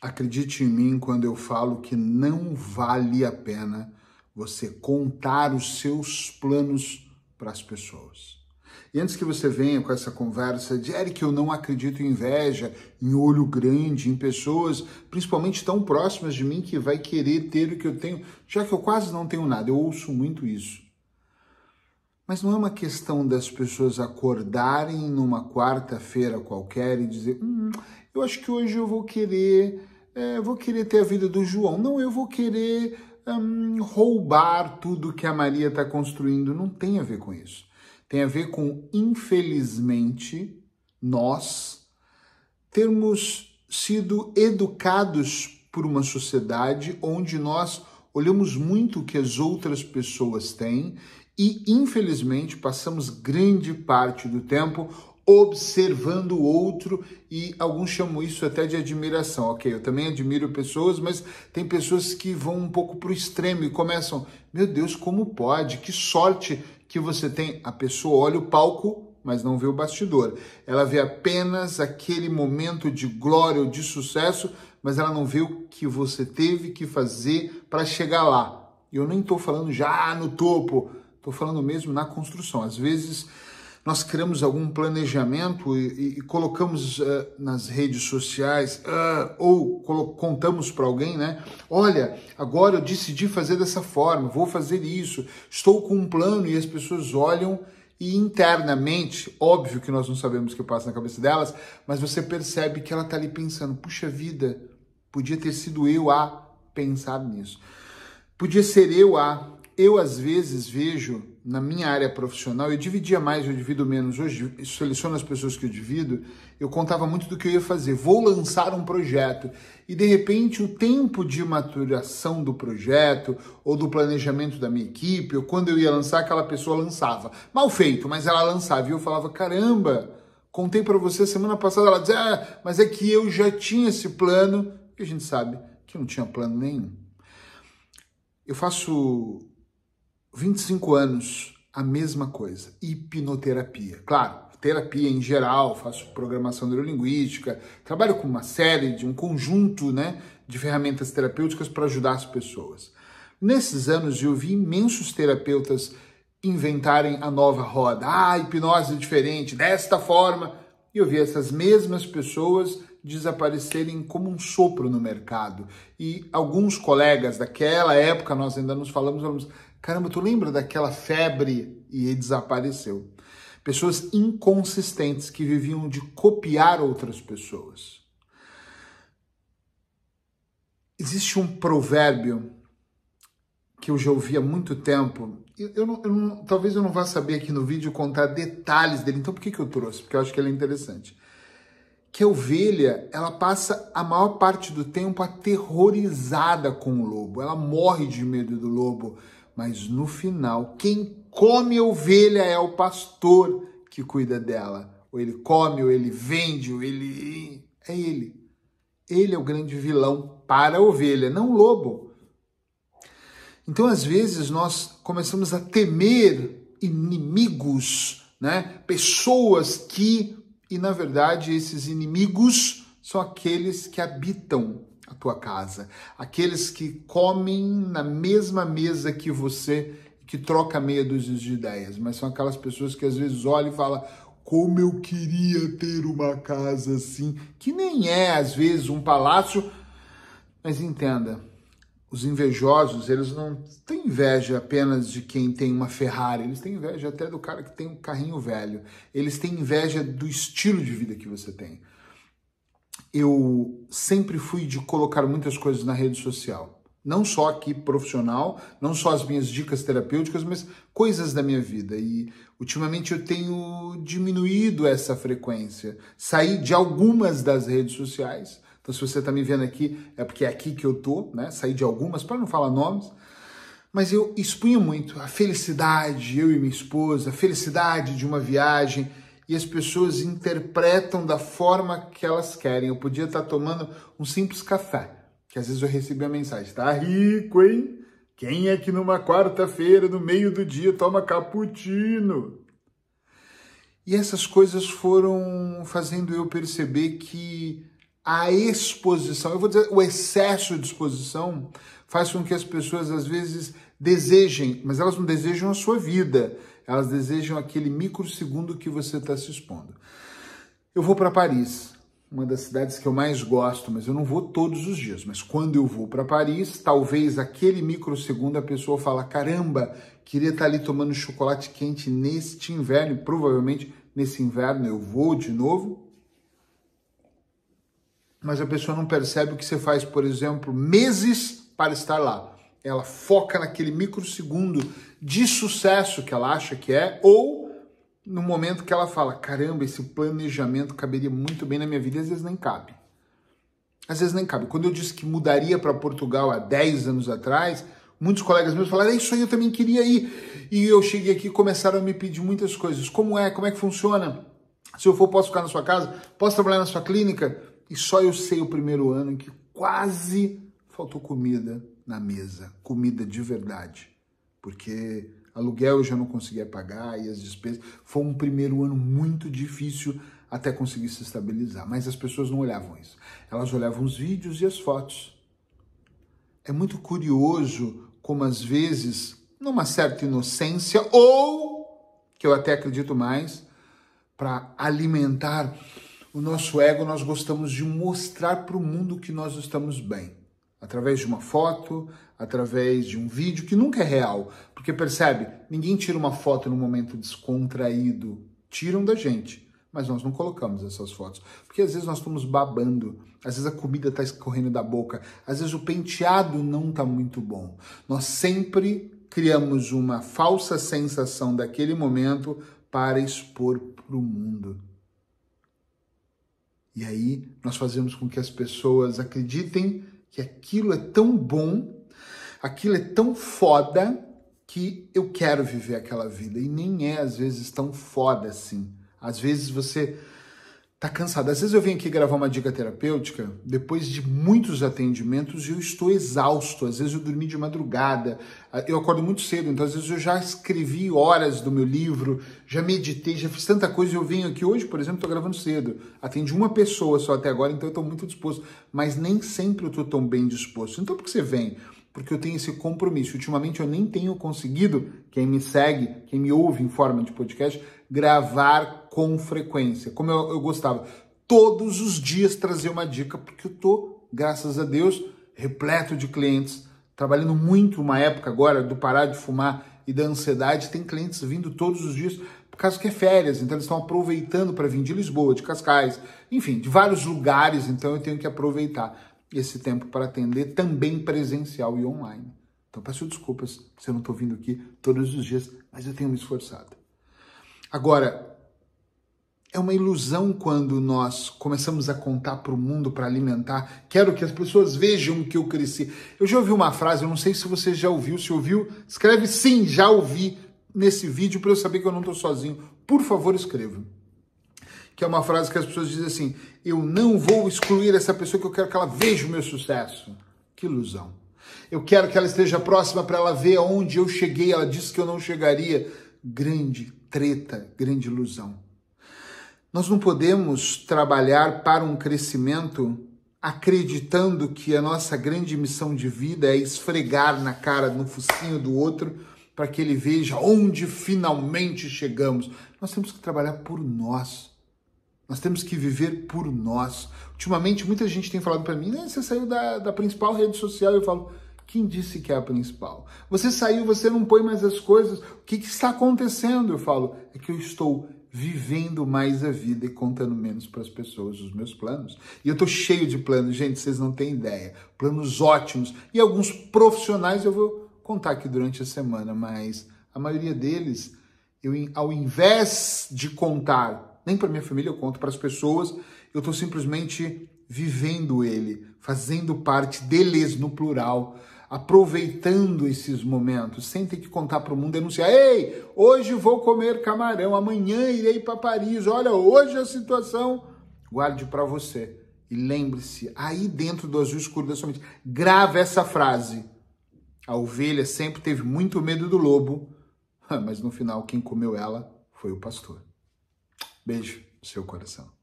Acredite em mim quando eu falo que não vale a pena você contar os seus planos para as pessoas. E antes que você venha com essa conversa de Eric, eu não acredito em inveja, em olho grande, em pessoas, principalmente tão próximas de mim, que vai querer ter o que eu tenho, já que eu quase não tenho nada. Eu ouço muito isso. Mas não é uma questão das pessoas acordarem numa quarta-feira qualquer e dizer: hum, eu acho que hoje eu vou querer é, vou querer ter a vida do João, não, eu vou querer hum, roubar tudo que a Maria está construindo. Não tem a ver com isso. Tem a ver com, infelizmente, nós termos sido educados por uma sociedade onde nós olhamos muito o que as outras pessoas têm e, infelizmente, passamos grande parte do tempo observando o outro e alguns chamam isso até de admiração. Ok, eu também admiro pessoas, mas tem pessoas que vão um pouco para o extremo e começam: meu Deus, como pode? Que sorte que você tem. A pessoa olha o palco. Mas não vê o bastidor. Ela vê apenas aquele momento de glória ou de sucesso, mas ela não vê o que você teve que fazer para chegar lá. E eu nem estou falando já no topo, estou falando mesmo na construção. Às vezes nós criamos algum planejamento e, e colocamos uh, nas redes sociais uh, ou contamos para alguém, né? Olha, agora eu decidi fazer dessa forma, vou fazer isso, estou com um plano e as pessoas olham e internamente, óbvio que nós não sabemos o que passa na cabeça delas, mas você percebe que ela está ali pensando: puxa vida, podia ter sido eu a pensar nisso, podia ser eu a. Eu às vezes vejo na minha área profissional, eu dividia mais, eu divido menos. Hoje, seleciono as pessoas que eu divido, eu contava muito do que eu ia fazer. Vou lançar um projeto. E, de repente, o tempo de maturação do projeto, ou do planejamento da minha equipe, ou quando eu ia lançar, aquela pessoa lançava. Mal feito, mas ela lançava. E eu falava: caramba, contei para você semana passada. Ela dizia: ah, mas é que eu já tinha esse plano. E a gente sabe que não tinha plano nenhum. Eu faço 25 anos, a mesma coisa, hipnoterapia. Claro, terapia em geral, faço programação neurolinguística, trabalho com uma série de um conjunto né, de ferramentas terapêuticas para ajudar as pessoas. Nesses anos eu vi imensos terapeutas inventarem a nova roda. Ah, hipnose é diferente, desta forma. E eu vi essas mesmas pessoas desaparecerem como um sopro no mercado. E alguns colegas daquela época, nós ainda nos falamos, falamos, caramba, tu lembra daquela febre? E desapareceu. Pessoas inconsistentes que viviam de copiar outras pessoas. Existe um provérbio que eu já ouvi há muito tempo. Eu, eu, eu talvez eu não vá saber aqui no vídeo contar detalhes dele, então por que, que eu trouxe? Porque eu acho que ele é interessante que a ovelha ela passa a maior parte do tempo aterrorizada com o lobo, ela morre de medo do lobo, mas no final quem come a ovelha é o pastor que cuida dela. Ou ele come, ou ele vende, ou ele é ele. Ele é o grande vilão para a ovelha, não o lobo. Então, às vezes, nós começamos a temer inimigos, né? pessoas que e na verdade, esses inimigos são aqueles que habitam a tua casa, aqueles que comem na mesma mesa que você, que troca meia dúzia de ideias, mas são aquelas pessoas que às vezes olham e falam: como eu queria ter uma casa assim, que nem é às vezes um palácio, mas entenda, os invejosos, eles não têm inveja apenas de quem tem uma Ferrari, eles têm inveja até do cara que tem um carrinho velho. Eles têm inveja do estilo de vida que você tem. Eu sempre fui de colocar muitas coisas na rede social. Não só aqui profissional, não só as minhas dicas terapêuticas, mas coisas da minha vida. E ultimamente eu tenho diminuído essa frequência. Saí de algumas das redes sociais então, se você está me vendo aqui, é porque é aqui que eu tô, né? Saí de algumas, para não falar nomes, mas eu expunho muito a felicidade, eu e minha esposa, a felicidade de uma viagem, e as pessoas interpretam da forma que elas querem. Eu podia estar tá tomando um simples café, que às vezes eu recebi a mensagem, tá rico, hein? Quem é que numa quarta-feira, no meio do dia, toma cappuccino? E essas coisas foram fazendo eu perceber que a exposição, eu vou dizer, o excesso de exposição faz com que as pessoas às vezes desejem, mas elas não desejam a sua vida, elas desejam aquele microsegundo que você está se expondo. Eu vou para Paris, uma das cidades que eu mais gosto, mas eu não vou todos os dias. Mas quando eu vou para Paris, talvez aquele microsegundo a pessoa fala: caramba, queria estar tá ali tomando chocolate quente neste inverno. Provavelmente nesse inverno eu vou de novo mas a pessoa não percebe o que você faz, por exemplo, meses para estar lá. Ela foca naquele microsegundo de sucesso que ela acha que é, ou no momento que ela fala: caramba, esse planejamento caberia muito bem na minha vida, às vezes nem cabe. Às vezes nem cabe. Quando eu disse que mudaria para Portugal há 10 anos atrás, muitos colegas meus falaram: é isso aí, eu também queria ir. E eu cheguei aqui e começaram a me pedir muitas coisas: como é, como é que funciona? Se eu for, posso ficar na sua casa? Posso trabalhar na sua clínica? E só eu sei o primeiro ano em que quase faltou comida na mesa, comida de verdade, porque aluguel eu já não conseguia pagar e as despesas. Foi um primeiro ano muito difícil até conseguir se estabilizar, mas as pessoas não olhavam isso. Elas olhavam os vídeos e as fotos. É muito curioso como às vezes, numa certa inocência ou que eu até acredito mais, para alimentar o nosso ego, nós gostamos de mostrar para o mundo que nós estamos bem. Através de uma foto, através de um vídeo, que nunca é real. Porque percebe, ninguém tira uma foto num momento descontraído. Tiram da gente. Mas nós não colocamos essas fotos. Porque às vezes nós estamos babando, às vezes a comida está escorrendo da boca, às vezes o penteado não está muito bom. Nós sempre criamos uma falsa sensação daquele momento para expor para o mundo. E aí nós fazemos com que as pessoas acreditem que aquilo é tão bom, aquilo é tão foda que eu quero viver aquela vida. E nem é às vezes tão foda assim. Às vezes você Tá cansado. Às vezes eu venho aqui gravar uma dica terapêutica, depois de muitos atendimentos, eu estou exausto. Às vezes eu dormi de madrugada, ah, eu acordo muito cedo, então às vezes eu já escrevi horas do meu livro, já meditei, já fiz tanta coisa. Eu venho aqui hoje, por exemplo, estou gravando cedo. Atendi uma pessoa só até agora, então eu estou muito disposto. Mas nem sempre eu estou tão bem disposto. Então por que você vem? porque eu tenho esse compromisso. Ultimamente eu nem tenho conseguido, quem me segue, quem me ouve em forma de podcast, gravar com frequência, como eu, eu gostava. Todos os dias trazer uma dica, porque eu estou, graças a Deus, repleto de clientes, trabalhando muito uma época agora do parar de fumar e da ansiedade, tem clientes vindo todos os dias por causa que é férias, então eles estão aproveitando para vir de Lisboa, de Cascais, enfim, de vários lugares, então eu tenho que aproveitar esse tempo para atender também presencial e online. Então peço desculpas se eu não estou vindo aqui todos os dias, mas eu tenho me esforçado. Agora, é uma ilusão quando nós começamos a contar para o mundo para alimentar. Quero que as pessoas vejam que eu cresci. Eu já ouvi uma frase, eu não sei se você já ouviu. Se ouviu, escreve sim, já ouvi nesse vídeo para eu saber que eu não estou sozinho. Por favor, escreva que é uma frase que as pessoas dizem assim: eu não vou excluir essa pessoa que eu quero que ela veja o meu sucesso. Que ilusão. Eu quero que ela esteja próxima para ela ver aonde eu cheguei. Ela disse que eu não chegaria. Grande treta, grande ilusão. Nós não podemos trabalhar para um crescimento acreditando que a nossa grande missão de vida é esfregar na cara, no focinho do outro, para que ele veja onde finalmente chegamos. Nós temos que trabalhar por nós. Nós temos que viver por nós. Ultimamente, muita gente tem falado para mim, né, você saiu da, da principal rede social. Eu falo, quem disse que é a principal? Você saiu, você não põe mais as coisas. O que, que está acontecendo? Eu falo, é que eu estou vivendo mais a vida e contando menos para as pessoas os meus planos. E eu estou cheio de planos, gente, vocês não têm ideia. Planos ótimos. E alguns profissionais eu vou contar aqui durante a semana, mas a maioria deles, eu, ao invés de contar nem para minha família, eu conto para as pessoas. Eu estou simplesmente vivendo ele, fazendo parte deles no plural, aproveitando esses momentos, sem ter que contar para o mundo e anunciar: ei, hoje vou comer camarão, amanhã irei para Paris, olha, hoje a situação. Guarde para você e lembre-se, aí dentro do azul escuro da sua mente, grava essa frase. A ovelha sempre teve muito medo do lobo, mas no final quem comeu ela foi o pastor. Beijo no seu coração.